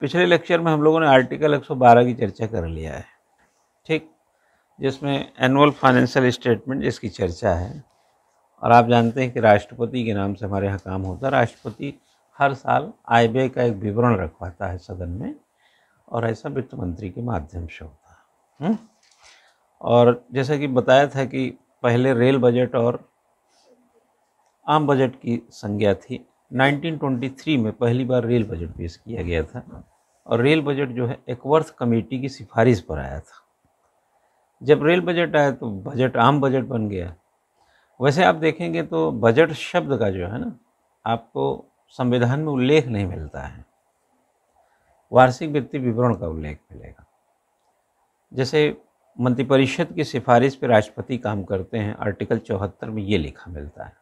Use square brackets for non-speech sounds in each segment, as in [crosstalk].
पिछले लेक्चर में हम लोगों ने आर्टिकल 112 की चर्चा कर लिया है ठीक जिसमें एनुअल फाइनेंशियल स्टेटमेंट जिसकी चर्चा है और आप जानते हैं कि राष्ट्रपति के नाम से हमारे यहाँ काम होता है राष्ट्रपति हर साल आय व्यय का एक विवरण रखवाता है सदन में और ऐसा वित्त मंत्री के माध्यम से होता है हम्म? और जैसा कि बताया था कि पहले रेल बजट और आम बजट की संज्ञा थी 1923 में पहली बार रेल बजट पेश किया गया था और रेल बजट जो है एकवर्थ कमेटी की सिफारिश पर आया था जब रेल बजट आया तो बजट आम बजट बन गया वैसे आप देखेंगे तो बजट शब्द का जो है ना आपको संविधान में उल्लेख नहीं मिलता है वार्षिक वित्तीय विवरण का उल्लेख मिलेगा जैसे मंत्रिपरिषद की सिफारिश पर राष्ट्रपति काम करते हैं आर्टिकल चौहत्तर में ये लिखा मिलता है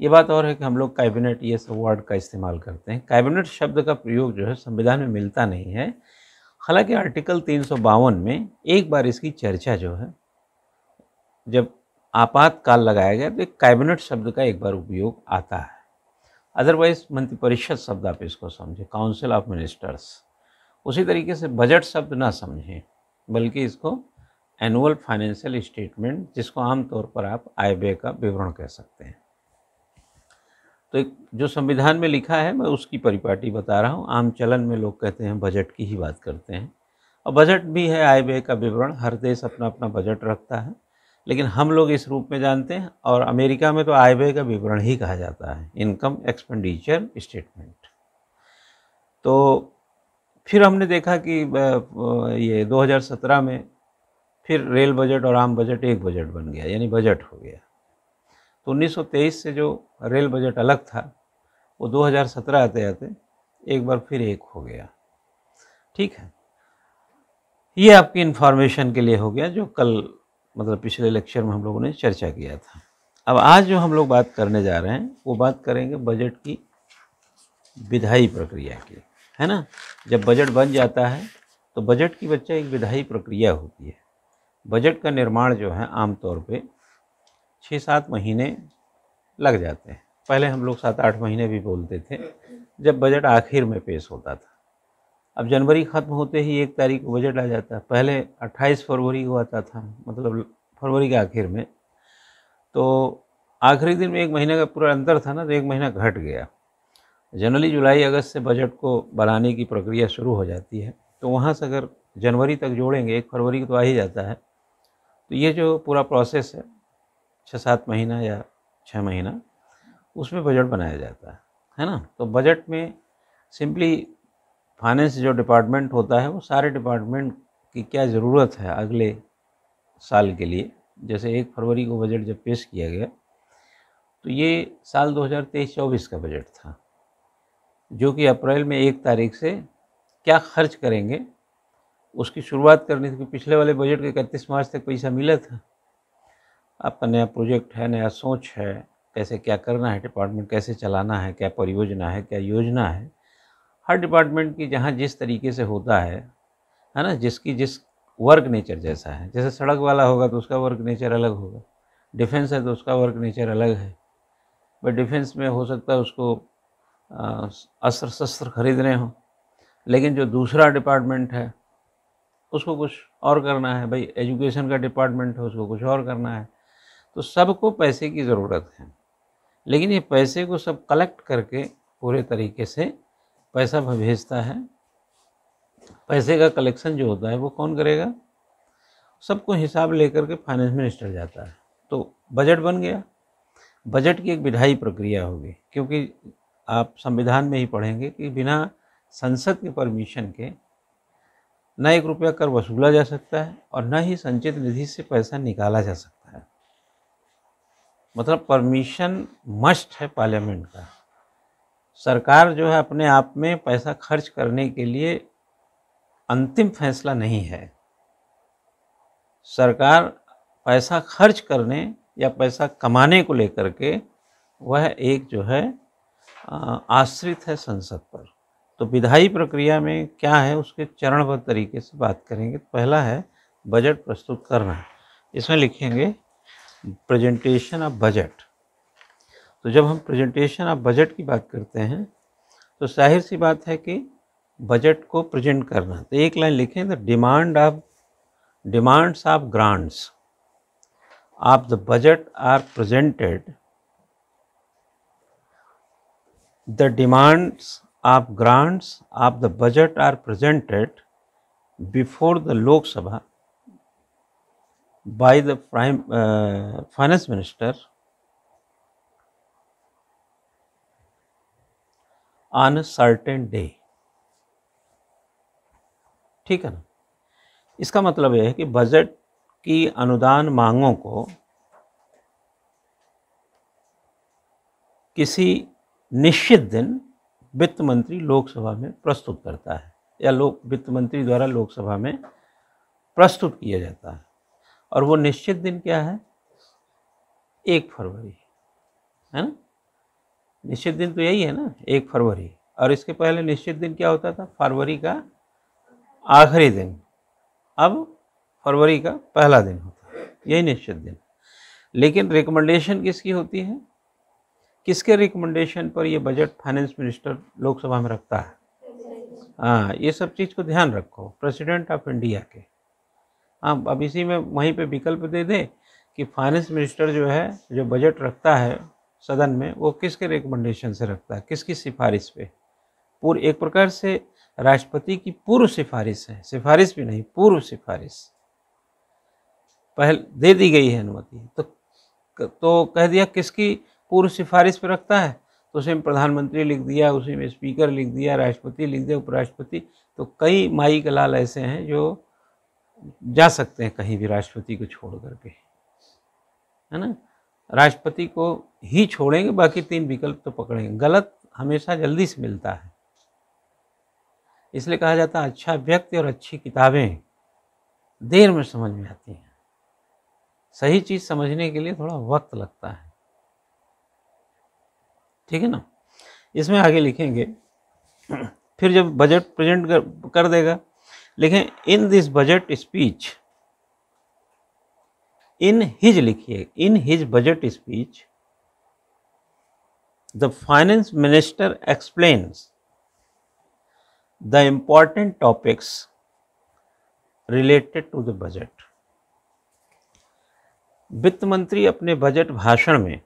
ये बात और है कि हम लोग कैबिनेट ये सब वर्ड का इस्तेमाल करते हैं कैबिनेट शब्द का प्रयोग जो है संविधान में मिलता नहीं है हालांकि आर्टिकल तीन में एक बार इसकी चर्चा जो है जब आपातकाल लगाया गया तो एक कैबिनेट शब्द का एक बार उपयोग आता है अदरवाइज मंत्रिपरिषद शब्द आप इसको समझें काउंसिल ऑफ मिनिस्टर्स उसी तरीके से बजट शब्द ना समझें बल्कि इसको एनुअल फाइनेंशियल स्टेटमेंट जिसको आमतौर पर आप आय व्यय का विवरण कह सकते हैं तो एक जो संविधान में लिखा है मैं उसकी परिपाटी बता रहा हूँ आम चलन में लोग कहते हैं बजट की ही बात करते हैं और बजट भी है आय व्यय का विवरण हर देश अपना अपना बजट रखता है लेकिन हम लोग इस रूप में जानते हैं और अमेरिका में तो आय व्यय का विवरण ही कहा जाता है इनकम एक्सपेंडिचर स्टेटमेंट तो फिर हमने देखा कि ये 2017 में फिर रेल बजट और आम बजट एक बजट बन गया यानी बजट हो गया तो 1923 से जो रेल बजट अलग था वो 2017 आते आते एक बार फिर एक हो गया ठीक है ये आपकी इन्फॉर्मेशन के लिए हो गया जो कल मतलब पिछले लेक्चर में हम लोगों ने चर्चा किया था अब आज जो हम लोग बात करने जा रहे हैं वो बात करेंगे बजट की विधाई प्रक्रिया की है ना जब बजट बन जाता है तो बजट की बच्चा एक विधायी प्रक्रिया होती है बजट का निर्माण जो है आमतौर पर छः सात महीने लग जाते हैं पहले हम लोग सात आठ महीने भी बोलते थे जब बजट आखिर में पेश होता था अब जनवरी ख़त्म होते ही एक तारीख को बजट आ जाता है पहले 28 फरवरी को आता था मतलब फरवरी के आखिर में तो आखिरी दिन में एक महीने का पूरा अंतर था ना तो एक महीना घट गया जनरली जुलाई अगस्त से बजट को बनाने की प्रक्रिया शुरू हो जाती है तो वहाँ से अगर जनवरी तक जोड़ेंगे एक फरवरी को तो आ ही जाता है तो ये जो पूरा प्रोसेस है छः सात महीना या छः महीना उसमें बजट बनाया जाता है है ना तो बजट में सिंपली फाइनेंस जो डिपार्टमेंट होता है वो सारे डिपार्टमेंट की क्या ज़रूरत है अगले साल के लिए जैसे एक फरवरी को बजट जब पेश किया गया तो ये साल 2023-24 का बजट था जो कि अप्रैल में एक तारीख से क्या खर्च करेंगे उसकी शुरुआत करनी थी पिछले वाले बजट के इकतीस मार्च तक पैसा मिला था आपका नया प्रोजेक्ट है नया सोच है कैसे क्या करना है डिपार्टमेंट कैसे चलाना है क्या परियोजना है क्या योजना है हर डिपार्टमेंट की जहाँ जिस तरीके से होता है है ना जिसकी जिस वर्क नेचर जैसा है जैसे सड़क वाला होगा तो उसका वर्क नेचर अलग होगा डिफेंस है तो उसका वर्क नेचर अलग है बट डिफेंस में हो सकता है उसको अस्त्र शस्त्र खरीदने हों लेकिन जो दूसरा डिपार्टमेंट है उसको कुछ और करना है भाई एजुकेशन का डिपार्टमेंट है उसको कुछ और करना है तो सबको पैसे की ज़रूरत है लेकिन ये पैसे को सब कलेक्ट करके पूरे तरीके से पैसा भेजता है पैसे का कलेक्शन जो होता है वो कौन करेगा सबको हिसाब लेकर के फाइनेंस मिनिस्टर जाता है तो बजट बन गया बजट की एक विधायी प्रक्रिया होगी क्योंकि आप संविधान में ही पढ़ेंगे कि बिना संसद के परमिशन के न एक रुपया कर वसूला जा सकता है और न ही संचित निधि से पैसा निकाला जा सकता है मतलब परमिशन मस्ट है पार्लियामेंट का सरकार जो है अपने आप में पैसा खर्च करने के लिए अंतिम फैसला नहीं है सरकार पैसा खर्च करने या पैसा कमाने को लेकर के वह एक जो है आश्रित है संसद पर तो विधायी प्रक्रिया में क्या है उसके चरणबद्ध तरीके से बात करेंगे पहला है बजट प्रस्तुत करना इसमें लिखेंगे प्रेजेंटेशन ऑफ बजट तो जब हम प्रेजेंटेशन ऑफ बजट की बात करते हैं तो जाहिर सी बात है कि बजट को प्रेजेंट करना तो एक लाइन लिखें the demand of demands of grants of the budget are presented the demands of grants of the budget are presented before the Lok Sabha by the prime uh, finance minister on a certain day ठीक है ना इसका मतलब यह है कि budget की अनुदान मांगों को किसी निश्चित दिन वित्त मंत्री लोकसभा में प्रस्तुत करता है या लोक वित्त मंत्री द्वारा लोकसभा में प्रस्तुत किया जाता है और वो निश्चित दिन क्या है एक फरवरी है ना निश्चित दिन तो यही है ना एक फरवरी और इसके पहले निश्चित दिन क्या होता था फरवरी का आखिरी दिन अब फरवरी का पहला दिन होता है यही निश्चित दिन लेकिन रिकमेंडेशन किसकी होती है किसके रिकमेंडेशन पर यह बजट फाइनेंस मिनिस्टर लोकसभा में रखता है हाँ ये सब चीज़ को ध्यान रखो प्रेसिडेंट ऑफ इंडिया के हाँ अब इसी में वहीं पे विकल्प दे दें कि फाइनेंस मिनिस्टर जो है जो बजट रखता है सदन में वो किसके रिकमेंडेशन से रखता है किसकी सिफारिश पे पूर्व एक प्रकार से राष्ट्रपति की पूर्व सिफारिश है सिफारिश भी नहीं पूर्व सिफारिश पहल दे दी गई है अनुमति तो तो कह दिया किसकी पूर्व सिफारिश पर रखता है तो उसी में प्रधानमंत्री लिख दिया उसी में स्पीकर लिख दिया राष्ट्रपति लिख दिया उपराष्ट्रपति तो कई माई कलाल ऐसे हैं जो जा सकते हैं कहीं भी राष्ट्रपति को छोड़ करके है ना राष्ट्रपति को ही छोड़ेंगे बाकी तीन विकल्प तो पकड़ेंगे गलत हमेशा जल्दी से मिलता है इसलिए कहा जाता है अच्छा व्यक्ति और अच्छी किताबें देर में समझ में आती हैं सही चीज़ समझने के लिए थोड़ा वक्त लगता है ठीक है ना इसमें आगे लिखेंगे फिर जब बजट प्रेजेंट कर, कर देगा लेकिन in this budget speech in his लिखिए in his budget speech the finance minister explains the important topics related to the budget वित्त मंत्री अपने बजट भाषण में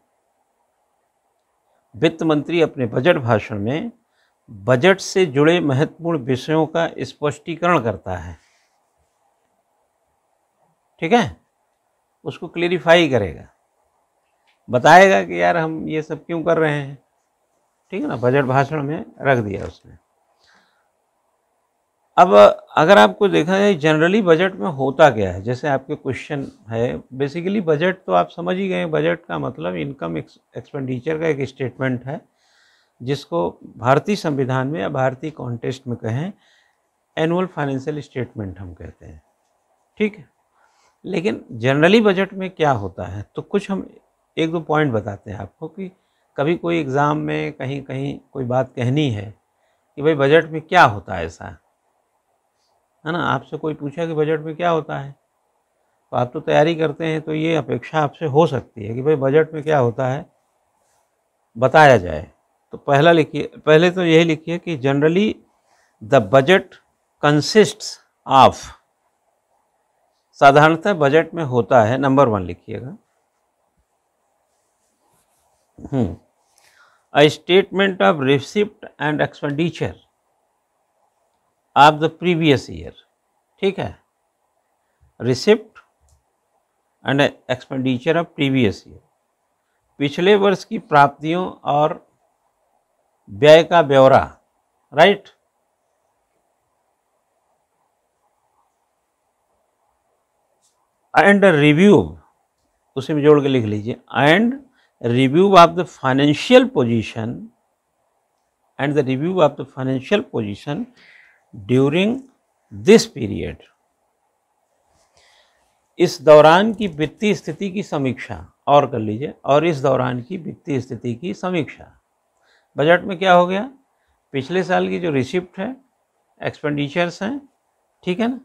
वित्त मंत्री अपने बजट भाषण में बजट से जुड़े महत्वपूर्ण विषयों का स्पष्टीकरण करता है ठीक है उसको क्लेरिफाई करेगा बताएगा कि यार हम ये सब क्यों कर रहे हैं ठीक है ना बजट भाषण में रख दिया उसने अब अगर आपको देखा जाए जनरली बजट में होता क्या है जैसे आपके क्वेश्चन है बेसिकली बजट तो आप समझ ही गए बजट का मतलब इनकम एक्सपेंडिचर का एक स्टेटमेंट है जिसको भारतीय संविधान में या भारतीय कॉन्टेस्ट में कहें एनुअल फाइनेंशियल स्टेटमेंट हम कहते हैं ठीक है लेकिन जनरली बजट में क्या होता है तो कुछ हम एक दो पॉइंट बताते हैं आपको कि कभी कोई एग्ज़ाम में कहीं कहीं कोई बात कहनी है कि भाई बजट में क्या होता है ऐसा है ना आपसे कोई पूछा कि बजट में क्या होता है तो आप तो तैयारी करते हैं तो ये अपेक्षा आपसे हो सकती है कि भाई बजट में क्या होता है बताया जाए तो पहला लिखिए पहले तो यही लिखिए कि generally the budget consist of साधारणतः बजट में होता है नंबर वन लिखिएगा a statement of receipt and expenditure of the previous year ठीक है receipt and expenditure of previous year पिछले वर्ष की प्राप्तियों और व्यय का ब्यौरा राइट एंड रिव्यू उसे भी जोड़ के लिख लीजिए and review of the financial position and the review of the financial position during this period इस दौरान की वित्तीय स्थिति की समीक्षा और कर लीजिए और इस दौरान की वित्तीय स्थिति की समीक्षा बजट में क्या हो गया पिछले साल की जो रिसिप्ट है एक्सपेंडिचर्स हैं ठीक है ना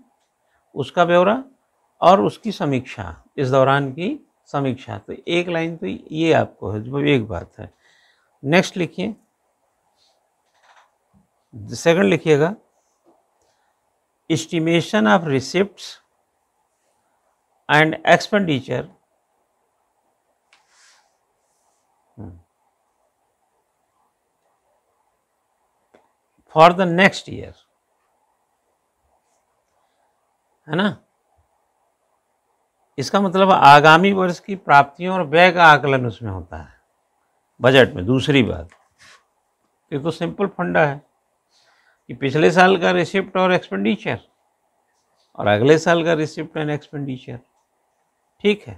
उसका ब्यौरा और उसकी समीक्षा इस दौरान की समीक्षा तो एक लाइन तो ये आपको है जो एक बात है नेक्स्ट लिखिए सेकंड लिखिएगा estimation of receipt and expenditure for the next year है ना इसका मतलब आगामी वर्ष की प्राप्तियों और व्यय का आकलन उसमें होता है बजट में दूसरी बात ये तो सिंपल फंडा है कि पिछले साल का रिसिप्ट और एक्सपेंडिचर और अगले साल का रिसिप्ट एंड एक्सपेंडिचर ठीक है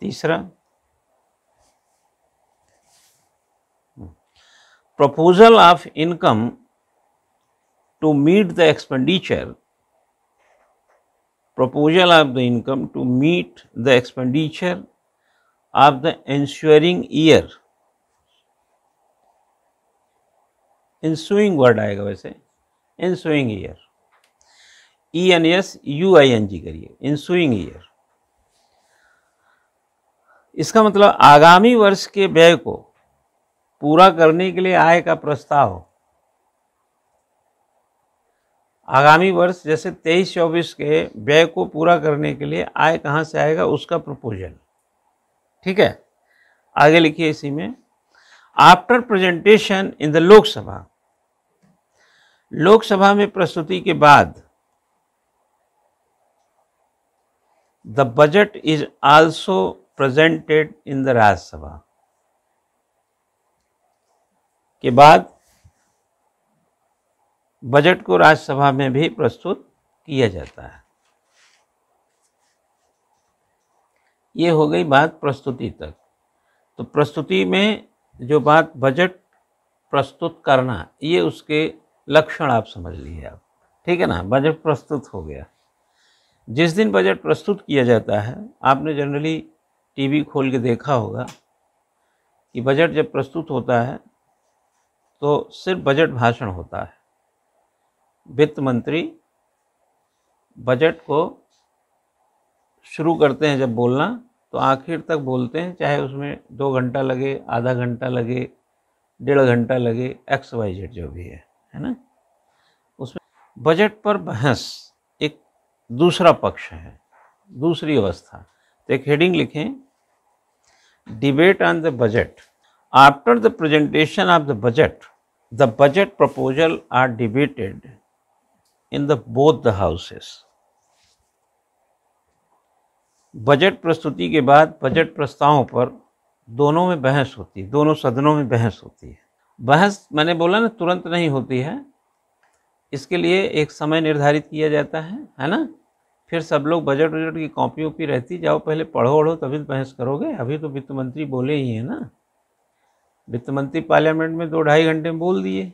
तीसरा hmm. Proposal of income to meet the expenditure proposal of the income to meet the expenditure of the ensuing year ensuing word aayega वैसे ensuing year e n s u i n g करिए ensuing year इसका मतलब आगामी वर्ष के व्यय को पूरा करने के लिए आय का प्रस्ताव आगामी वर्ष जैसे तेईस चौबीस के व्यय को पूरा करने के लिए आय कहाँ से आएगा उसका प्रपोजल ठीक है आगे लिखिए इसी में after presentation in the Lok Sabha Lok Sabha में प्रस्तुति के बाद the budget is also presented in the Rajya Sabha के बाद बजट को राज्यसभा में भी प्रस्तुत किया जाता है ये हो गई बात प्रस्तुति तक तो प्रस्तुति में जो बात बजट प्रस्तुत करना ये उसके लक्षण आप समझ लीजिए आप ठीक है ना बजट प्रस्तुत हो गया जिस दिन बजट प्रस्तुत किया जाता है आपने जनरली टीवी खोल के देखा होगा कि बजट जब प्रस्तुत होता है तो सिर्फ बजट भाषण होता है वित्त मंत्री बजट को शुरू करते हैं जब बोलना तो आखिर तक बोलते हैं चाहे उसमें दो घंटा लगे आधा घंटा लगे डेढ़ घंटा लगे एक्स वाई जेड जो भी है है ना उसमें बजट पर बहस एक दूसरा पक्ष है दूसरी अवस्था तो एक हेडिंग लिखें debate on the budget after the presentation of the budget the budget proposal are debated in the both the houses budget प्रस्तुति के बाद बजट प्रस्तावों पर दोनों में बहस होती है दोनों सदनों में बहस होती है बहस मैंने बोला ना तुरंत नहीं होती है इसके लिए एक समय निर्धारित किया जाता है है ना फिर सब लोग बजट वजट की कॉपी ओपी रहती जाओ पहले पढ़ो ओढ़ो तभी तो बहस करोगे अभी तो वित्त मंत्री बोले ही है ना वित्त मंत्री पार्लियामेंट में दो ढाई घंटे में बोल दिए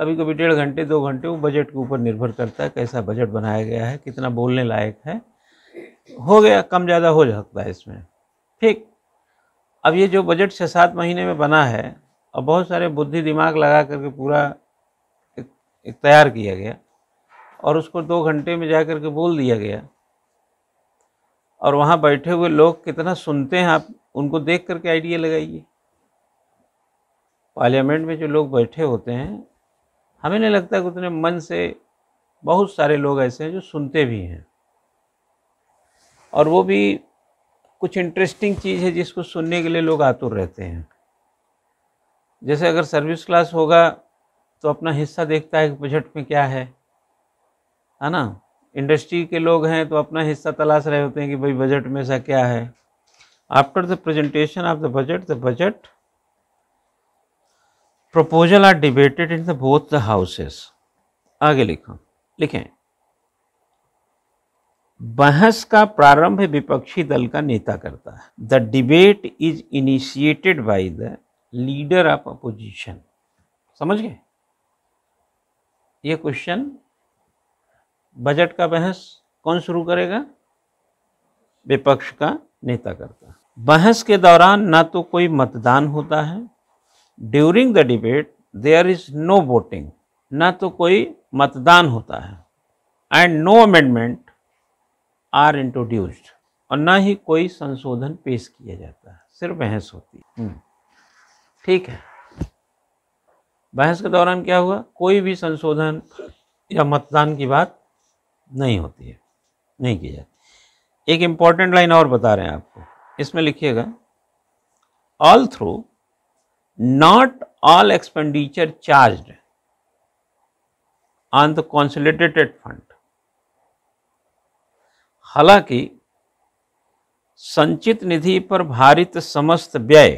कभी कभी डेढ़ घंटे दो घंटे वो बजट के ऊपर निर्भर करता है कैसा बजट बनाया गया है कितना बोलने लायक है हो गया कम ज़्यादा हो सकता है इसमें ठीक अब ये जो बजट छः सात महीने में बना है और बहुत सारे बुद्धि दिमाग लगा करके पूरा तैयार किया गया और उसको दो घंटे में जा करके बोल दिया गया और वहाँ बैठे हुए लोग कितना सुनते हैं आप उनको देख करके आइडिया लगाइए पार्लियामेंट में जो लोग बैठे होते हैं हमें नहीं लगता कि उतने मन से बहुत सारे लोग ऐसे हैं जो सुनते भी हैं और वो भी कुछ इंटरेस्टिंग चीज़ है जिसको सुनने के लिए लोग आतुर रहते हैं जैसे अगर सर्विस क्लास होगा तो अपना हिस्सा देखता है कि बजट में क्या है है ना इंडस्ट्री के लोग हैं तो अपना हिस्सा तलाश रहे होते हैं कि भाई बजट में ऐसा क्या है after the presentation of the budget the budget proposal are debated in the both the houses आगे लिखो लिखें बहस का प्रारंभ विपक्षी दल का नेता करता है the debate is initiated by the leader of opposition समझ गए ये क्वेश्चन बजट का बहस कौन शुरू करेगा विपक्ष का नेता करता है बहस के दौरान ना तो कोई मतदान होता है during the debate there is no voting ना तो कोई मतदान होता है and no amendment are introduced और ना ही कोई संशोधन पेश किया जाता है सिर्फ बहस होती है हम्म। ठीक है बहस के दौरान क्या हुआ कोई भी संशोधन या मतदान की बात नहीं होती है नहीं की जाती एक इम्पॉर्टेंट लाइन और बता रहे हैं आपको इसमें लिखिएगा although not all expenditure charge on the consolidated fund हालांकि संचित निधि पर भारित समस्त व्यय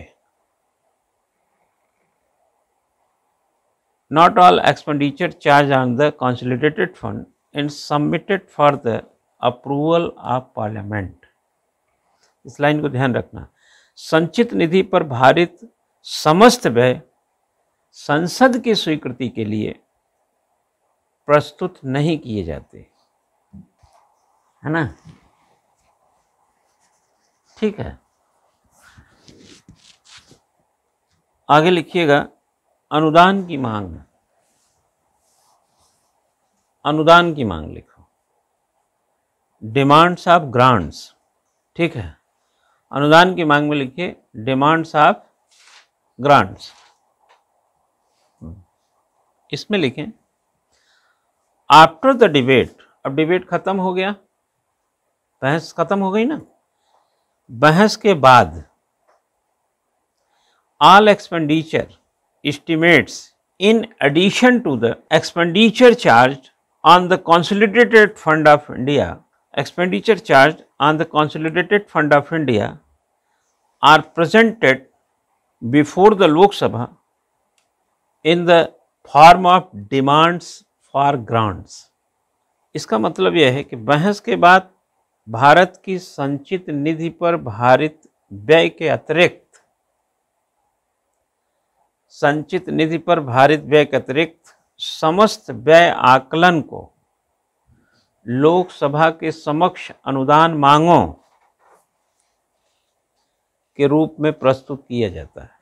not all expenditure charge on the consolidated fund and submitted for the approval of Parliament इस लाइन को ध्यान रखना संचित निधि पर भारित समस्त व्यय संसद की स्वीकृति के लिए प्रस्तुत नहीं किए जाते है ना ठीक है आगे लिखिएगा अनुदान की मांग अनुदान की मांग लिखो डिमांड्स ऑफ ग्रांट्स ठीक है अनुदान की मांग में लिखिए डिमांड्स ऑफ ग्रांट इसमें लिखें आफ्टर द डिबेट अब डिबेट खत्म हो गया बहस खत्म हो गई ना बहस के बाद all expenditure estimates in addition to the expenditure charge on the consolidated fund of India expenditure charge on the consolidated fund of India are presented before the Lok Sabha in the form of demands for grants. इसका मतलब यह है कि बहस के बाद भारत की संचित निधि पर भारत व्यय के अतिरिक्त संचित निधि पर भारित व्यय के अतिरिक्त समस्त व्यय आकलन को लोकसभा के समक्ष अनुदान मांगों के रूप में प्रस्तुत किया जाता है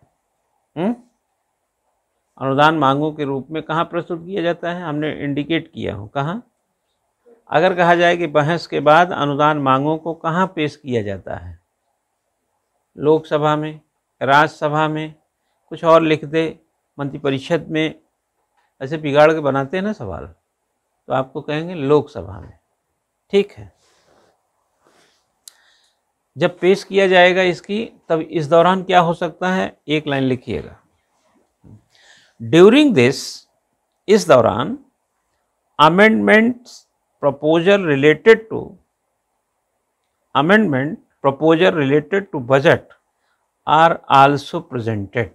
हुँ? हम्म? अनुदान मांगों के रूप में कहाँ प्रस्तुत किया जाता है हमने इंडिकेट किया हो कहाँ अगर कहा जाए कि बहस के बाद अनुदान मांगों को कहाँ पेश किया जाता है लोकसभा में राज्यसभा में कुछ और लिख दे मंत्रिपरिषद में ऐसे बिगाड़ के बनाते हैं ना सवाल तो आपको कहेंगे लोकसभा में ठीक है जब पेश किया जाएगा इसकी तब इस दौरान क्या हो सकता है एक लाइन लिखिएगा ड्यूरिंग दिस इस दौरान amendments proposal related to amendment proposal related to budget are also presented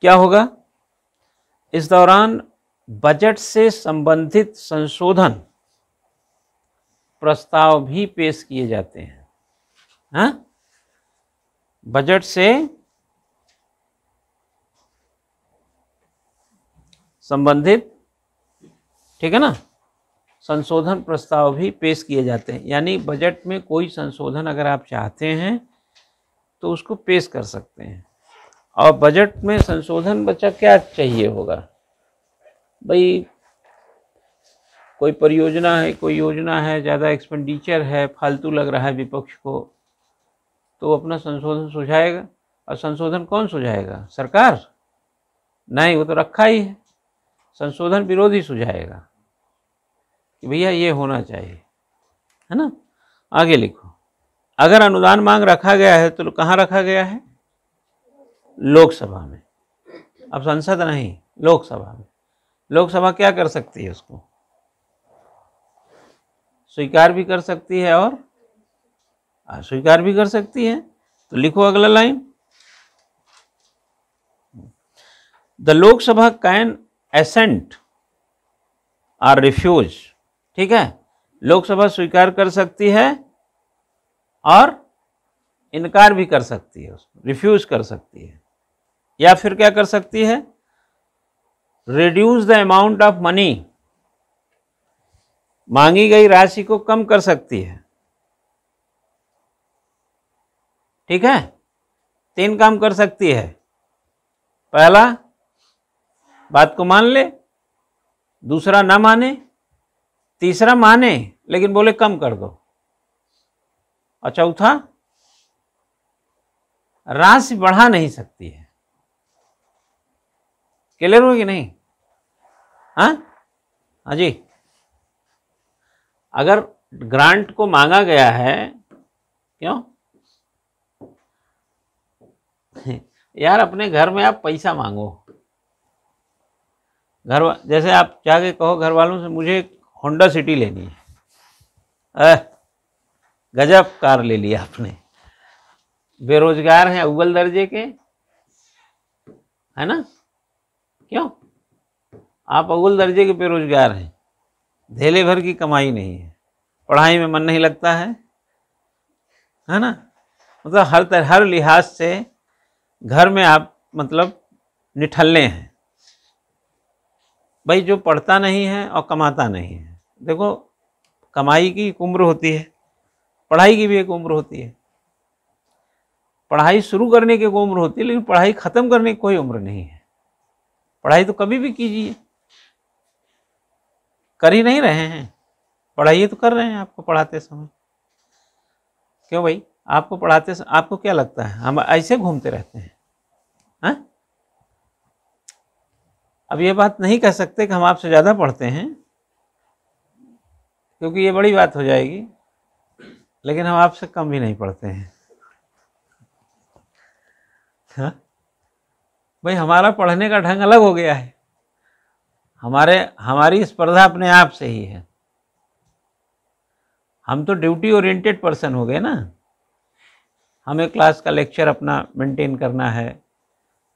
क्या होगा इस दौरान बजट से संबंधित संशोधन प्रस्ताव भी पेश किए जाते हैं हाँ? बजट से संबंधित ठीक है ना संशोधन प्रस्ताव भी पेश किए जाते हैं यानी बजट में कोई संशोधन अगर आप चाहते हैं तो उसको पेश कर सकते हैं और बजट में संशोधन बचा क्या चाहिए होगा भाई कोई परियोजना है कोई योजना है ज़्यादा एक्सपेंडिचर है फालतू लग रहा है विपक्ष को तो अपना संशोधन सुझाएगा और संशोधन कौन सुझाएगा सरकार नहीं वो तो रखा ही है संशोधन विरोधी सुझाएगा कि भैया ये होना चाहिए है ना आगे लिखो अगर अनुदान मांग रखा गया है तो कहाँ रखा गया है लोकसभा में अब संसद नहीं लोकसभा में लोकसभा क्या कर सकती है उसको स्वीकार भी कर सकती है और अस्वीकार भी कर सकती है तो लिखो अगला line the Lok Sabha can assent or refuse ठीक है लोकसभा स्वीकार कर सकती है और इनकार भी कर सकती है रिफ्यूज कर सकती है या फिर क्या कर सकती है reduce the amount of money मांगी गई राशि को कम कर सकती है ठीक है तीन काम कर सकती है पहला बात को मान ले दूसरा ना माने तीसरा माने लेकिन बोले कम कर दो और चौथा राशि बढ़ा नहीं सकती है क्लियर होगी नहीं हाँ, हाँ जी अगर ग्रांट को मांगा गया है क्यों यार अपने घर में आप पैसा मांगो घर जैसे आप जाके कहो घर वालों से मुझे होंडा सिटी लेनी है अः गजब कार ले लिया आपने बेरोजगार हैं अव्वल दर्जे के है ना क्यों आप अव्वल दर्जे के बेरोजगार हैं धेले भर की कमाई नहीं है पढ़ाई में मन नहीं लगता है है ना मतलब हर तरह हर लिहाज से घर में आप मतलब निठल्ले हैं भाई जो पढ़ता नहीं है और कमाता नहीं है देखो कमाई की एक उम्र होती है पढ़ाई की भी एक उम्र होती है पढ़ाई शुरू करने की एक उम्र होती है लेकिन पढ़ाई ख़त्म करने की कोई उम्र नहीं है पढ़ाई तो कभी भी कीजिए कर ही नहीं रहे हैं पढ़ाइए तो कर रहे हैं आपको पढ़ाते समय क्यों भाई आपको पढ़ाते समय आपको क्या लगता है हम ऐसे घूमते रहते हैं हाँ अब ये बात नहीं कह सकते कि हम आपसे ज़्यादा पढ़ते हैं क्योंकि ये बड़ी बात हो जाएगी लेकिन हम आपसे कम भी नहीं पढ़ते हैं हा? भाई हमारा पढ़ने का ढंग अलग हो गया है हमारे हमारी स्पर्धा अपने आप से ही है हम तो ड्यूटी ओरिएंटेड पर्सन हो गए ना हमें क्लास का लेक्चर अपना मेंटेन करना है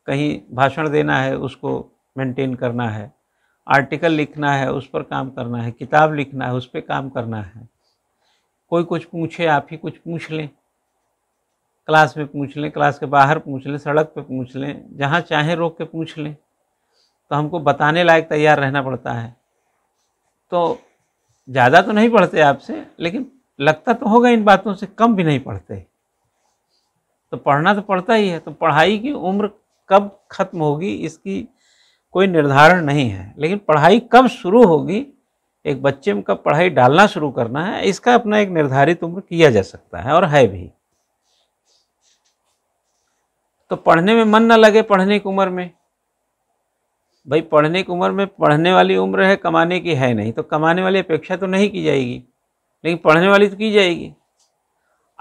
कहीं भाषण देना है उसको मेंटेन करना है आर्टिकल लिखना है उस पर काम करना है किताब लिखना है उस पर काम करना है कोई कुछ पूछे आप ही कुछ पूछ लें क्लास में पूछ लें क्लास के बाहर पूछ लें सड़क पे पूछ लें जहाँ चाहें रोक के पूछ लें तो हमको बताने लायक तैयार रहना पड़ता है तो ज़्यादा तो नहीं पढ़ते आपसे लेकिन लगता तो होगा इन बातों से कम भी नहीं पढ़ते तो पढ़ना तो पड़ता ही है तो पढ़ाई की उम्र कब खत्म होगी इसकी कोई निर्धारण नहीं है लेकिन पढ़ाई कब शुरू होगी एक बच्चे में कब पढ़ाई डालना शुरू करना है इसका अपना एक निर्धारित उम्र किया जा सकता है और है भी तो पढ़ने में मन न लगे पढ़ने की उम्र में भाई पढ़ने की उम्र में पढ़ने वाली उम्र है कमाने की है नहीं तो कमाने वाली अपेक्षा तो नहीं की जाएगी लेकिन पढ़ने वाली तो की जाएगी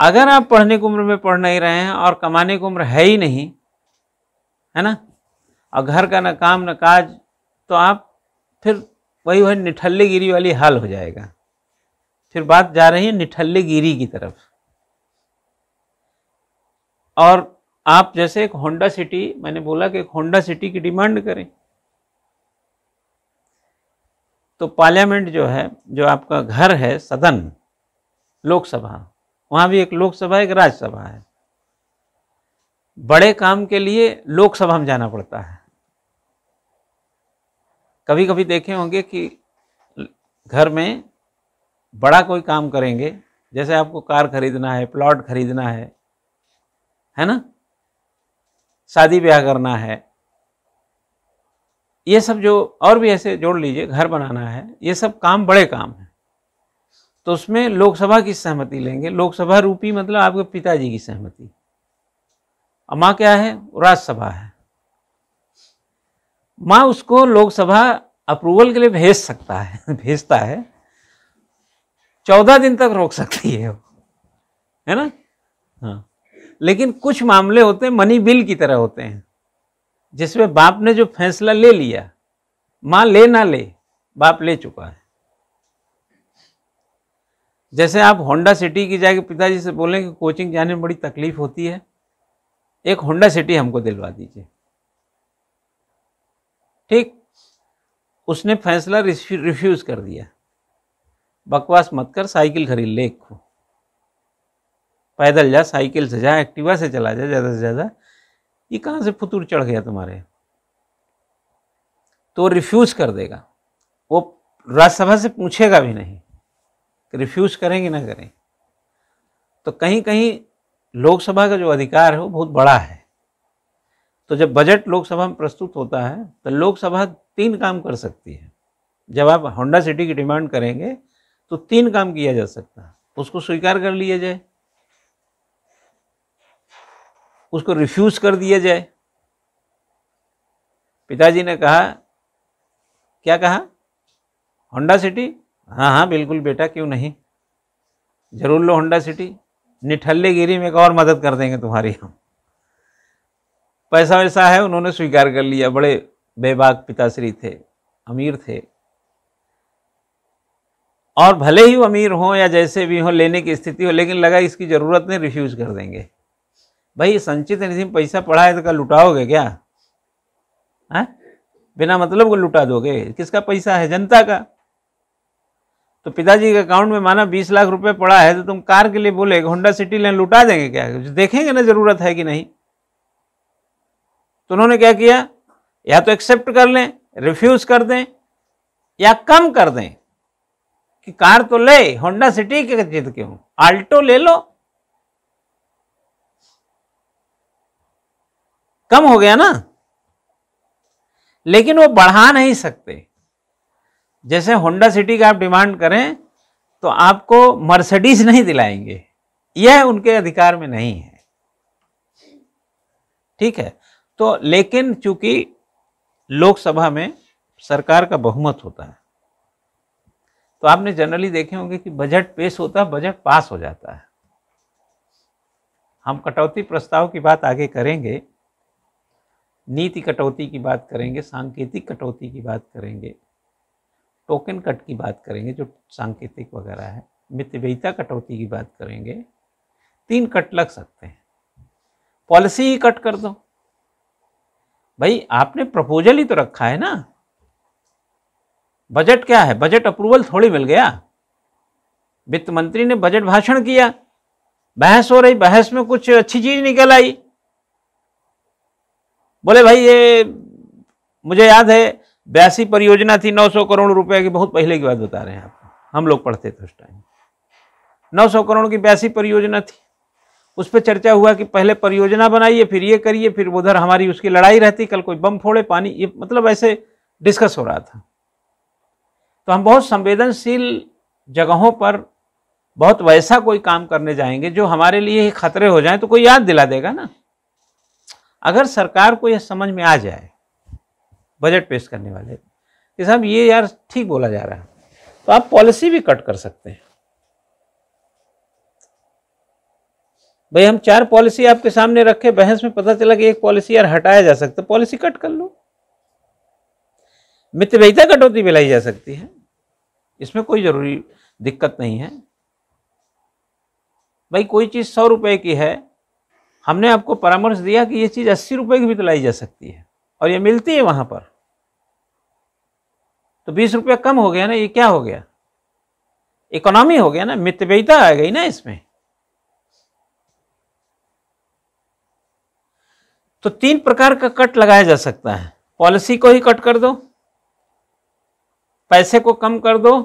अगर आप पढ़ने की उम्र में पढ़ नहीं रहे हैं और कमाने की उम्र है ही नहीं है ना और घर का ना काम ना काज तो आप फिर वही वही निठल्ले गिरी वाली हाल हो जाएगा फिर बात जा रही है निठल्ले गिरी की तरफ और आप जैसे एक होंडा सिटी मैंने बोला कि एक होंडा सिटी की डिमांड करें तो पार्लियामेंट जो है जो आपका घर है सदन लोकसभा वहाँ भी एक लोकसभा एक राज्यसभा है बड़े काम के लिए लोकसभा में जाना पड़ता है कभी कभी देखे होंगे कि घर में बड़ा कोई काम करेंगे जैसे आपको कार खरीदना है प्लॉट खरीदना है है ना शादी ब्याह करना है ये सब जो और भी ऐसे जोड़ लीजिए घर बनाना है ये सब काम बड़े काम हैं तो उसमें लोकसभा की सहमति लेंगे लोकसभा रूपी मतलब आपके पिताजी की सहमति माँ क्या है राज्यसभा है माँ उसको लोकसभा अप्रूवल के लिए भेज सकता है [laughs] भेजता है चौदह दिन तक रोक सकती है वो है ना हाँ लेकिन कुछ मामले होते हैं मनी बिल की तरह होते हैं जिसमें बाप ने जो फैसला ले लिया मां ले ना ले बाप ले चुका है जैसे आप होंडा सिटी की जाके पिताजी से बोलें कि कोचिंग जाने में बड़ी तकलीफ होती है एक होंडा सिटी हमको दिलवा दीजिए ठीक उसने फैसला रिफ्यूज कर दिया बकवास मत कर साइकिल खरीद ले एक पैदल जा साइकिल से जा एक्टिवा से चला जा ज़्यादा से ज़्यादा ये कहाँ से फुतूर चढ़ गया तुम्हारे तो रिफ्यूज़ कर देगा वो राज्यसभा से पूछेगा भी नहीं कि रिफ्यूज़ करेंगे ना करें तो कहीं कहीं लोकसभा का जो अधिकार है वो बहुत बड़ा है तो जब बजट लोकसभा में प्रस्तुत होता है तो लोकसभा तीन काम कर सकती है जब आप होंडा सिटी की डिमांड करेंगे तो तीन काम किया जा सकता है उसको स्वीकार कर लिया जाए उसको रिफ्यूज़ कर दिया जाए पिताजी ने कहा क्या कहा होंडा सिटी हाँ हाँ बिल्कुल बेटा क्यों नहीं जरूर लो होंडा सिटी निठल्ले गिरी में एक और मदद कर देंगे तुम्हारी हम पैसा वैसा है उन्होंने स्वीकार कर लिया बड़े बेबाक पिताश्री थे अमीर थे और भले ही वो अमीर हों या जैसे भी हों लेने की स्थिति हो लेकिन लगा इसकी ज़रूरत नहीं रिफ्यूज़ कर देंगे भाई संचित निधि में पैसा पड़ा है तो क्या लुटाओगे क्या है हाँ? बिना मतलब को लुटा दोगे किसका पैसा है जनता का तो पिताजी के अकाउंट में माना बीस लाख रुपए पड़ा है तो तुम कार के लिए बोले होंडा सिटी लेन लुटा देंगे क्या देखेंगे ना जरूरत है कि नहीं तो उन्होंने क्या किया या तो एक्सेप्ट कर लें रिफ्यूज कर दें या कम कर दें कि कार तो ले होंडा सिटी के जिद क्यों आल्टो ले लो कम हो गया ना लेकिन वो बढ़ा नहीं सकते जैसे होंडा सिटी का आप डिमांड करें तो आपको मर्सिडीज नहीं दिलाएंगे यह उनके अधिकार में नहीं है ठीक है तो लेकिन चूंकि लोकसभा में सरकार का बहुमत होता है तो आपने जनरली देखे होंगे कि बजट पेश होता है बजट पास हो जाता है हम कटौती प्रस्ताव की बात आगे करेंगे नीति कटौती की बात करेंगे सांकेतिक कटौती की बात करेंगे टोकन कट की बात करेंगे जो सांकेतिक वगैरह है मितव्ययिता कटौती की बात करेंगे तीन कट लग सकते हैं पॉलिसी ही कट कर दो भाई आपने प्रपोजल ही तो रखा है ना बजट क्या है बजट अप्रूवल थोड़ी मिल गया वित्त मंत्री ने बजट भाषण किया बहस हो रही बहस में कुछ अच्छी चीज निकल आई बोले भाई ये मुझे याद है बयासी परियोजना थी 900 करोड़ रुपए की बहुत पहले की बात बता रहे हैं आप हम लोग पढ़ते थे उस टाइम 900 करोड़ की बयासी परियोजना थी उस पर चर्चा हुआ कि पहले परियोजना बनाइए फिर ये करिए फिर उधर हमारी उसकी लड़ाई रहती कल कोई बम फोड़े पानी ये मतलब ऐसे डिस्कस हो रहा था तो हम बहुत संवेदनशील जगहों पर बहुत वैसा कोई काम करने जाएंगे जो हमारे लिए खतरे हो जाए तो कोई याद दिला देगा ना अगर सरकार को यह समझ में आ जाए बजट पेश करने वाले कि साहब ये यार ठीक बोला जा रहा है तो आप पॉलिसी भी कट कर सकते हैं भाई हम चार पॉलिसी आपके सामने रखे बहस में पता चला कि एक पॉलिसी यार हटाया जा सकता पॉलिसी कट कर लो मितव्ययिता कटौती भी लाई जा सकती है इसमें कोई जरूरी दिक्कत नहीं है भाई कोई चीज़ सौ रुपए की है हमने आपको परामर्श दिया कि ये चीज़ अस्सी रुपये की भी तलाई तो जा सकती है और ये मिलती है वहाँ पर तो बीस रुपया कम हो गया ना ये क्या हो गया इकोनॉमी हो गया ना मितव्यता आ गई ना इसमें तो तीन प्रकार का कट लगाया जा सकता है पॉलिसी को ही कट कर दो पैसे को कम कर दो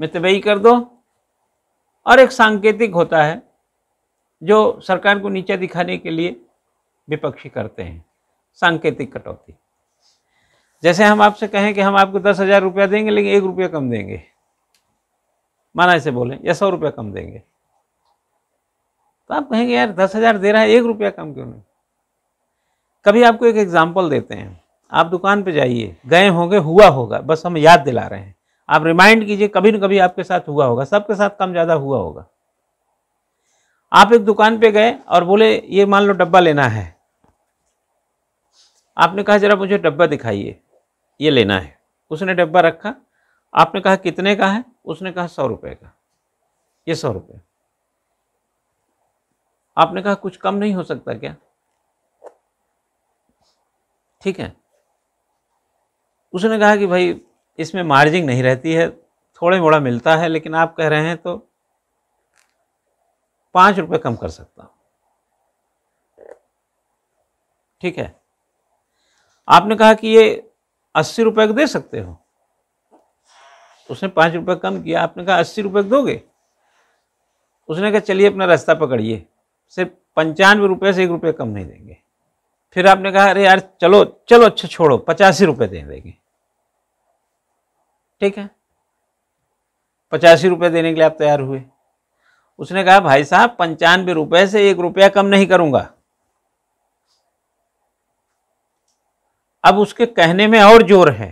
मितव्ययी कर दो और एक सांकेतिक होता है जो सरकार को नीचे दिखाने के लिए विपक्षी करते हैं सांकेतिक कटौती जैसे हम आपसे कहें कि हम आपको दस हज़ार रुपया देंगे लेकिन एक रुपया कम देंगे माना ऐसे बोलें या सौ रुपया कम देंगे तो आप कहेंगे यार दस हज़ार दे रहा है एक रुपया कम क्यों नहीं कभी आपको एक एग्जाम्पल देते हैं आप दुकान पे जाइए गए होंगे हुआ होगा बस हम याद दिला रहे हैं आप रिमाइंड कीजिए कभी न कभी आपके साथ हुआ होगा सबके साथ कम ज़्यादा हुआ होगा आप एक दुकान पे गए और बोले ये मान लो डब्बा लेना है आपने कहा जरा मुझे डब्बा दिखाइए ये लेना है उसने डब्बा रखा आपने कहा कितने का है उसने कहा सौ रुपये का ये सौ रुपये आपने कहा कुछ कम नहीं हो सकता क्या ठीक है उसने कहा कि भाई इसमें मार्जिन नहीं रहती है थोड़े मोड़ा मिलता है लेकिन आप कह रहे हैं तो पांच रुपये कम कर सकता हूं ठीक है आपने कहा कि ये अस्सी रुपए दे सकते हो तो उसने पांच रुपये कम किया आपने कहा अस्सी रुपए दोगे उसने कहा चलिए अपना रास्ता पकड़िए सिर्फ पंचानवे रुपये से एक रुपये कम नहीं देंगे फिर आपने कहा अरे यार चलो चलो अच्छा छोड़ो पचासी रुपए दे देंगे ठीक है पचासी रुपए देने के लिए आप तैयार हुए उसने कहा भाई साहब पंचानवे रुपए से एक रुपया कम नहीं करूंगा अब उसके कहने में और जोर है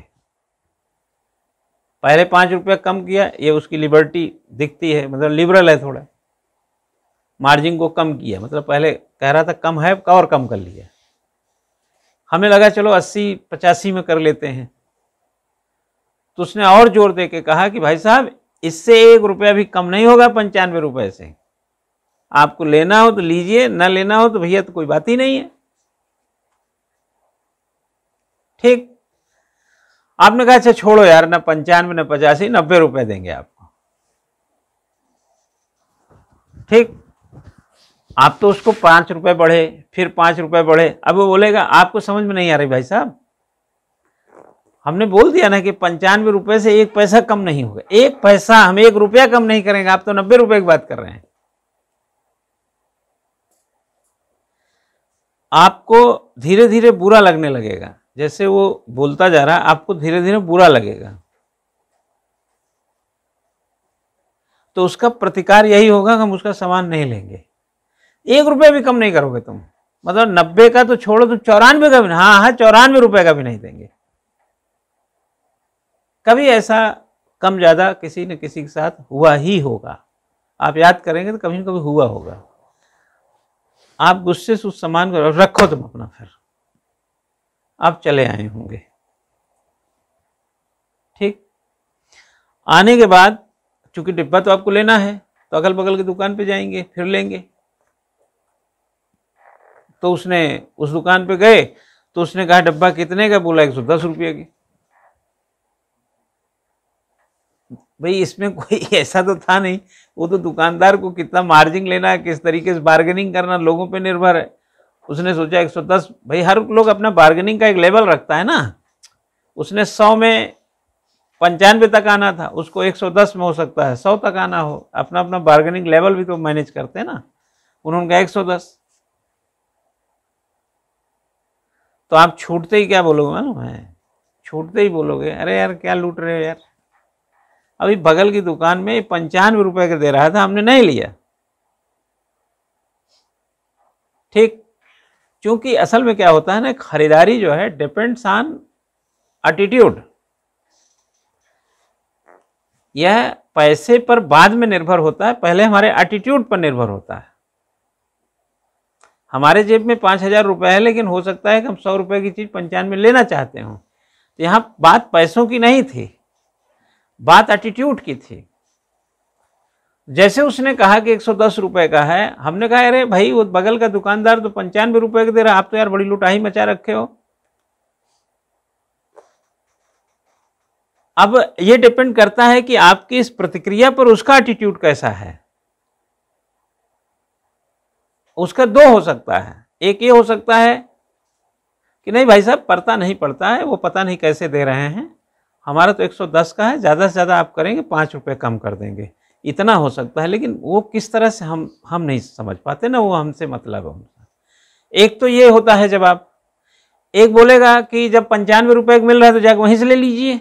पहले पांच रुपया कम किया ये उसकी लिबर्टी दिखती है मतलब लिबरल है थोड़ा मार्जिन को कम किया मतलब पहले कह रहा था कम है और कम कर लिया हमें लगा चलो अस्सी पचासी में कर लेते हैं तो उसने और जोर दे के कहा कि भाई साहब इससे एक रुपया भी कम नहीं होगा पंचानवे रुपए से आपको लेना हो तो लीजिए ना लेना हो तो भैया तो कोई बात ही नहीं है ठीक आपने कहा अच्छा छोड़ो यार ना पंचानवे ना पचासी नब्बे रुपए देंगे आपको ठीक आप तो उसको पांच रुपए बढ़े फिर पांच रुपए बढ़े अब वो बोलेगा आपको समझ में नहीं आ रही भाई साहब हमने बोल दिया ना कि पंचानवे रुपये से एक पैसा कम नहीं होगा एक पैसा हम एक रुपया कम नहीं करेंगे आप तो नब्बे रुपए की बात कर रहे हैं आपको धीरे धीरे बुरा लगने लगेगा जैसे वो बोलता जा रहा आपको धीरे धीरे बुरा लगेगा तो उसका प्रतिकार यही होगा कि हम उसका सामान नहीं लेंगे एक रुपये भी कम नहीं करोगे तुम मतलब नब्बे का तो छोड़ो तुम तो चौरानवे का भी हाँ हाँ चौरानवे रुपये का भी नहीं देंगे कभी ऐसा कम ज़्यादा किसी न किसी के साथ हुआ ही होगा आप याद करेंगे तो कभी न कभी हुआ होगा आप गुस्से से उस सामान को रखो तुम अपना फिर आप चले आए होंगे ठीक आने के बाद चूंकि डिब्बा तो आपको लेना है तो अगल बगल की दुकान पे जाएंगे फिर लेंगे तो उसने उस दुकान पे गए तो उसने कहा डिब्बा कितने का बोला एक सौ दस रुपये की भाई इसमें कोई [laughs] ऐसा तो था नहीं वो तो दुकानदार को कितना मार्जिन लेना है किस तरीके से बार्गेनिंग करना लोगों पे निर्भर है उसने सोचा 110 भाई हर लोग अपना बार्गेनिंग का एक लेवल रखता है ना उसने 100 में पंचानवे तक आना था उसको 110 में हो सकता है 100 तक आना हो अपना अपना बार्गेनिंग लेवल भी तो मैनेज करते हैं ना उन्होंने कहा एक तो आप छूटते ही क्या बोलोगे मालूम है छूटते ही बोलोगे अरे यार क्या लूट रहे हो यार अभी बगल की दुकान में पंचानवे रुपए का दे रहा था हमने नहीं लिया ठीक क्योंकि असल में क्या होता है ना खरीदारी जो है डिपेंड्स ऑन एटीट्यूड यह पैसे पर बाद में निर्भर होता है पहले हमारे एटीट्यूड पर निर्भर होता है हमारे जेब में पाँच हज़ार रुपये है लेकिन हो सकता है कि हम सौ रुपये की चीज़ पंचानवे लेना चाहते हों तो यहाँ बात पैसों की नहीं थी बात एटीट्यूड की थी जैसे उसने कहा कि 110 रुपए का है हमने कहा अरे भाई वो बगल का दुकानदार तो पंचानवे रुपए का दे रहा आप तो यार बड़ी लुटाही मचा रखे हो अब ये डिपेंड करता है कि आपकी इस प्रतिक्रिया पर उसका एटीट्यूड कैसा है उसका दो हो सकता है एक ये हो सकता है कि नहीं भाई साहब पड़ता नहीं पड़ता है वो पता नहीं कैसे दे रहे हैं हमारा तो 110 का है ज़्यादा से ज़्यादा आप करेंगे पाँच रुपये कम कर देंगे इतना हो सकता है लेकिन वो किस तरह से हम हम नहीं समझ पाते ना वो हमसे मतलब है एक तो ये होता है जब आप एक बोलेगा कि जब पंचानवे रुपये मिल रहा है तो जाकर वहीं से ले लीजिए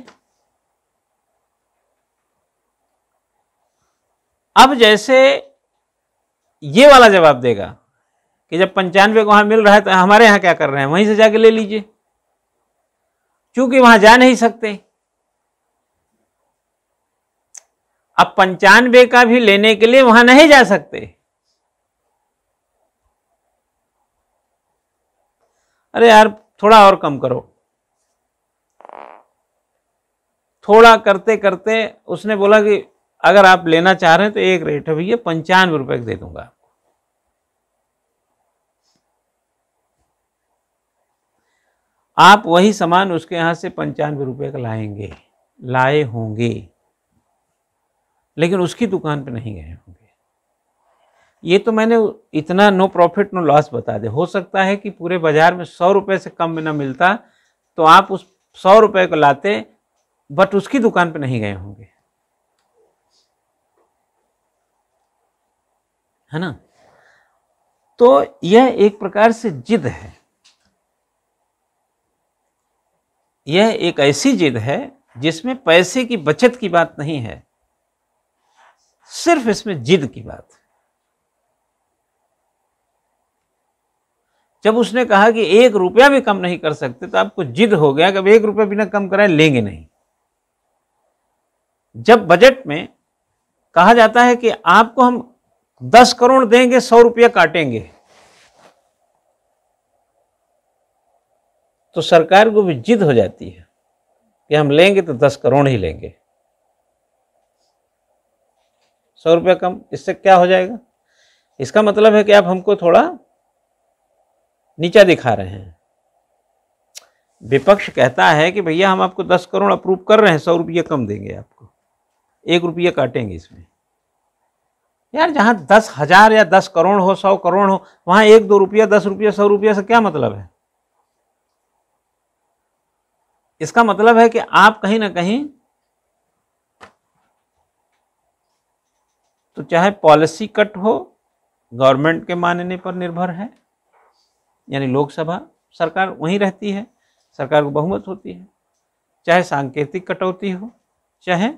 अब जैसे ये वाला जवाब देगा कि जब पंचानवे को वहां मिल रहा है तो हमारे यहां क्या कर रहे हैं वहीं से जाके ले लीजिए क्योंकि वहां जा नहीं सकते अब पंचानवे का भी लेने के लिए वहां नहीं जा सकते अरे यार थोड़ा और कम करो थोड़ा करते करते उसने बोला कि अगर आप लेना चाह रहे हैं तो एक रेट है भैया पंचानवे रुपए दे दूंगा आप वही सामान उसके यहां से पंचानवे रुपए का लाएंगे लाए होंगे लेकिन उसकी दुकान पे नहीं गए होंगे ये तो मैंने इतना नो प्रॉफिट नो लॉस बता दे हो सकता है कि पूरे बाज़ार में सौ रुपये से कम में ना मिलता तो आप उस सौ रुपये को लाते बट उसकी दुकान पे नहीं गए होंगे है ना तो यह एक प्रकार से जिद है यह एक ऐसी जिद है जिसमें पैसे की बचत की बात नहीं है सिर्फ इसमें जिद की बात है जब उसने कहा कि एक रुपया भी कम नहीं कर सकते तो आपको जिद हो गया कि अब एक रुपया बिना कम कराए लेंगे नहीं जब बजट में कहा जाता है कि आपको हम दस करोड़ देंगे सौ रुपया काटेंगे तो सरकार को भी जिद हो जाती है कि हम लेंगे तो दस करोड़ ही लेंगे सौ रुपया कम इससे क्या हो जाएगा इसका मतलब है कि आप हमको थोड़ा नीचा दिखा रहे हैं विपक्ष कहता है कि भैया हम आपको दस करोड़ अप्रूव कर रहे हैं सौ रुपये कम देंगे आपको एक रुपये काटेंगे इसमें यार जहाँ दस हज़ार या दस करोड़ हो सौ करोड़ हो वहाँ एक दो रुपया दस रुपया सौ रुपया से क्या मतलब है इसका मतलब है कि आप कहीं ना कहीं तो चाहे पॉलिसी कट हो गवर्नमेंट के मानने पर निर्भर है यानी लोकसभा सरकार वहीं रहती है सरकार को बहुमत होती है चाहे सांकेतिक कटौती हो चाहे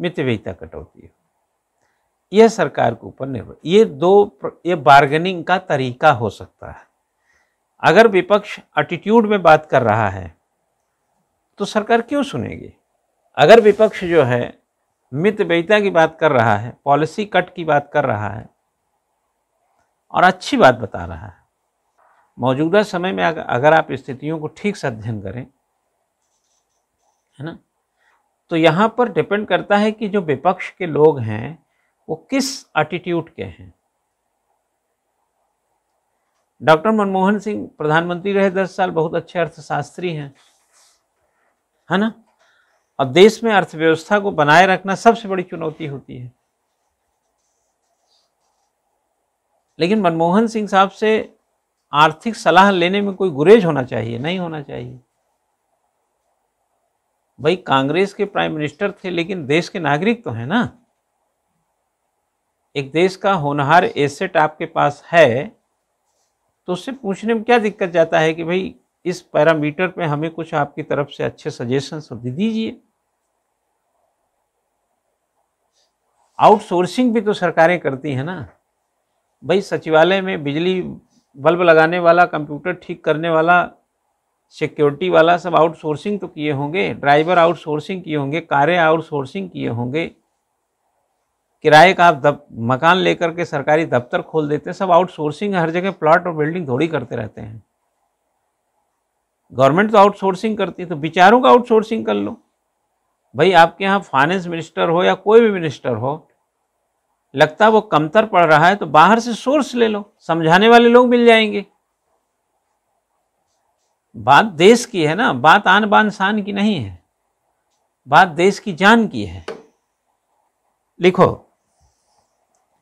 मितव्ययता कटौती हो यह सरकार के ऊपर निर्भर ये दो ये बार्गेनिंग का तरीका हो सकता है अगर विपक्ष एटीट्यूड में बात कर रहा है तो सरकार क्यों सुनेगी अगर विपक्ष जो है मितव्ययिता की बात कर रहा है पॉलिसी कट की बात कर रहा है और अच्छी बात बता रहा है मौजूदा समय में अगर आप स्थितियों को ठीक से अध्ययन करें है ना तो यहाँ पर डिपेंड करता है कि जो विपक्ष के लोग हैं वो किस एटीट्यूड के हैं डॉक्टर मनमोहन सिंह प्रधानमंत्री रहे दस साल बहुत अच्छे अर्थशास्त्री हैं है ना और देश में अर्थव्यवस्था को बनाए रखना सबसे बड़ी चुनौती होती है लेकिन मनमोहन सिंह साहब से आर्थिक सलाह लेने में कोई गुरेज होना चाहिए नहीं होना चाहिए भाई कांग्रेस के प्राइम मिनिस्टर थे लेकिन देश के नागरिक तो हैं ना एक देश का होनहार एसेट आपके पास है तो उससे पूछने में क्या दिक्कत जाता है कि भाई इस पैरामीटर पे हमें कुछ आपकी तरफ से अच्छे सजेशन तो दे दीजिए आउटसोर्सिंग भी तो सरकारें करती हैं ना भाई सचिवालय में बिजली बल्ब लगाने वाला कंप्यूटर ठीक करने वाला सिक्योरिटी वाला सब आउटसोर्सिंग तो किए होंगे ड्राइवर आउटसोर्सिंग किए होंगे कारें आउटसोर्सिंग किए होंगे किराए का आप दब, मकान लेकर के सरकारी दफ्तर खोल देते हैं सब आउटसोर्सिंग हर जगह प्लॉट और बिल्डिंग थोड़ी करते रहते हैं गवर्नमेंट तो आउटसोर्सिंग करती है तो विचारों का आउटसोर्सिंग कर लो भाई आपके यहाँ फाइनेंस मिनिस्टर हो या कोई भी मिनिस्टर हो लगता वो कमतर पड़ रहा है तो बाहर से सोर्स ले लो समझाने वाले लोग मिल जाएंगे बात देश की है ना बात आन बान शान की नहीं है बात देश की जान की है लिखो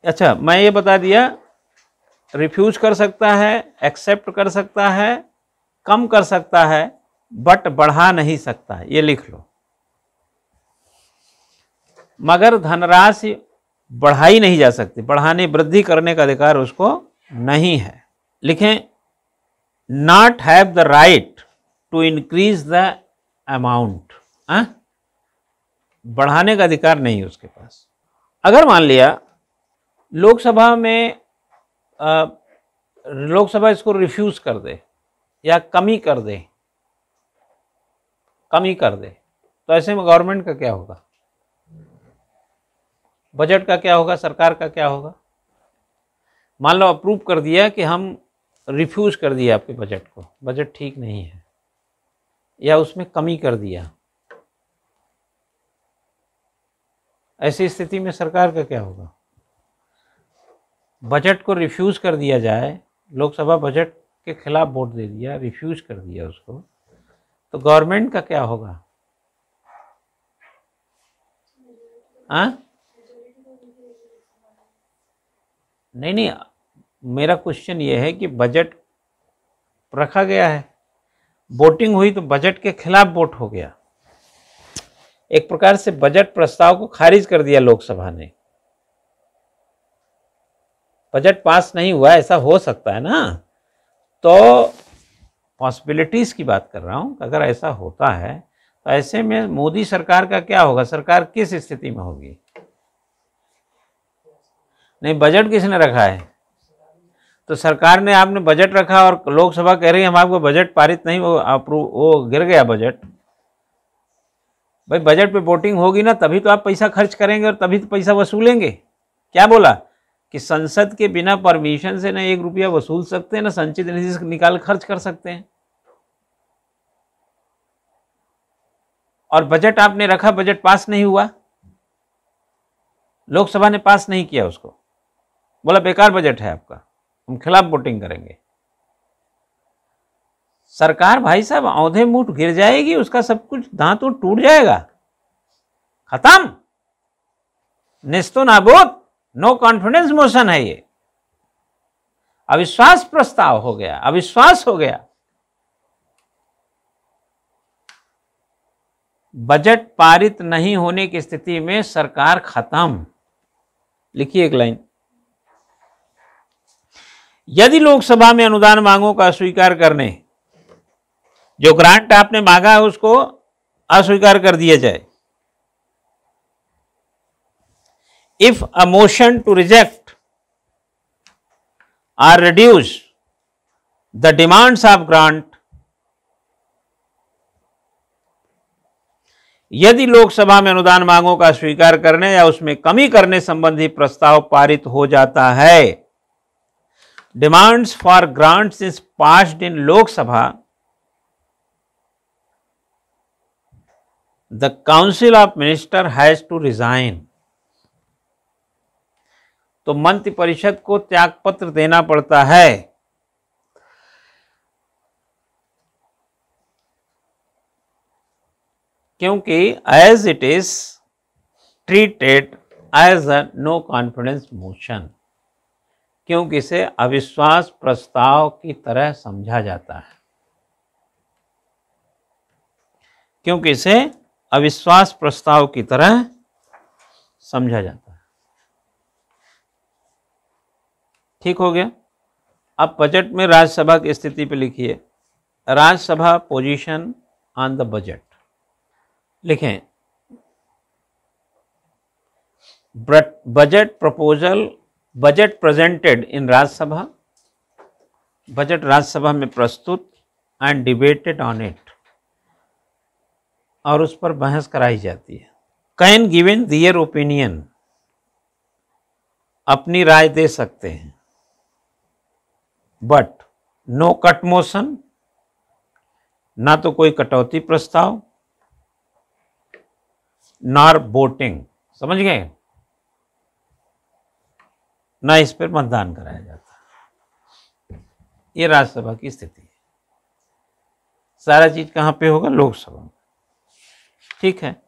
अच्छा मैं ये बता दिया रिफ्यूज कर सकता है एक्सेप्ट कर सकता है कम कर सकता है बट बढ़ा नहीं सकता ये लिख लो मगर धनराशि बढ़ाई नहीं जा सकती बढ़ाने वृद्धि करने का अधिकार उसको नहीं है लिखें not have the right to increase the amount बढ़ाने का अधिकार नहीं है उसके पास अगर मान लिया लोकसभा में लोकसभा इसको रिफ्यूज़ कर दे या कमी कर दे कमी कर दे तो ऐसे में गवर्नमेंट का क्या होगा बजट का क्या होगा सरकार का क्या होगा मान लो अप्रूव कर दिया कि हम रिफ्यूज़ कर दिया आपके बजट को बजट ठीक नहीं है या उसमें कमी कर दिया ऐसी स्थिति में सरकार का क्या होगा बजट को रिफ्यूज़ कर दिया जाए लोकसभा बजट के खिलाफ वोट दे दिया रिफ्यूज़ कर दिया उसको तो गवर्नमेंट का क्या होगा हाँ नहीं नहीं मेरा क्वेश्चन ये है कि बजट रखा गया है वोटिंग हुई तो बजट के खिलाफ वोट हो गया एक प्रकार से बजट प्रस्ताव को खारिज कर दिया लोकसभा ने बजट पास नहीं हुआ ऐसा हो सकता है ना तो पॉसिबिलिटीज़ की बात कर रहा हूँ अगर ऐसा होता है तो ऐसे में मोदी सरकार का क्या होगा सरकार किस स्थिति में होगी नहीं बजट किसने रखा है तो सरकार ने आपने बजट रखा और लोकसभा कह रही है हम आपको बजट पारित नहीं वो अप्रूव वो गिर गया बजट भाई बजट पे वोटिंग होगी ना तभी तो आप पैसा खर्च करेंगे और तभी तो पैसा वसूलेंगे क्या बोला कि संसद के बिना परमिशन से ना एक रुपया वसूल सकते हैं ना संचित निधि से निकाल खर्च कर सकते हैं और बजट आपने रखा बजट पास नहीं हुआ लोकसभा ने पास नहीं किया उसको बोला बेकार बजट है आपका हम खिलाफ वोटिंग करेंगे सरकार भाई साहब औधे मुठ गिर जाएगी उसका सब कुछ दांत टूट जाएगा खत्म निस्तो नाबूद नो कॉन्फिडेंस मोशन है ये अविश्वास प्रस्ताव हो गया अविश्वास हो गया बजट पारित नहीं होने की स्थिति में सरकार खत्म लिखिए एक लाइन यदि लोकसभा में अनुदान मांगों का अस्वीकार करने जो ग्रांट आपने मांगा है उसको अस्वीकार कर दिया जाए if a motion to reject or reduce the demands of grant यदि लोकसभा में अनुदान मांगों का स्वीकार करने या उसमें कमी करने संबंधी प्रस्ताव पारित हो जाता है demands for grants is passed in Lok Sabha, the Council of Minister has to resign. तो मंत्रि परिषद को त्यागपत्र देना पड़ता है क्योंकि as it is treated as a no confidence motion क्योंकि इसे अविश्वास प्रस्ताव की तरह समझा जाता है क्योंकि इसे अविश्वास प्रस्ताव की तरह समझा जाता है ठीक हो गया अब बजट में राज्यसभा की स्थिति पर लिखिए Rajya Sabha position on the budget लिखें budget proposal budget presented in Rajya Sabha budget Rajya Sabha में प्रस्तुत एंड डिबेटेड ऑन इट और उस पर बहस कराई जाती है कैन गिवन दियर ओपिनियन अपनी राय दे सकते हैं बट नो कट मोशन ना तो कोई कटौती प्रस्ताव नॉर वोटिंग समझ गए ना इस पर मतदान कराया जाता ये राज्यसभा की स्थिति है सारा चीज कहाँ पे होगा लोकसभा में ठीक है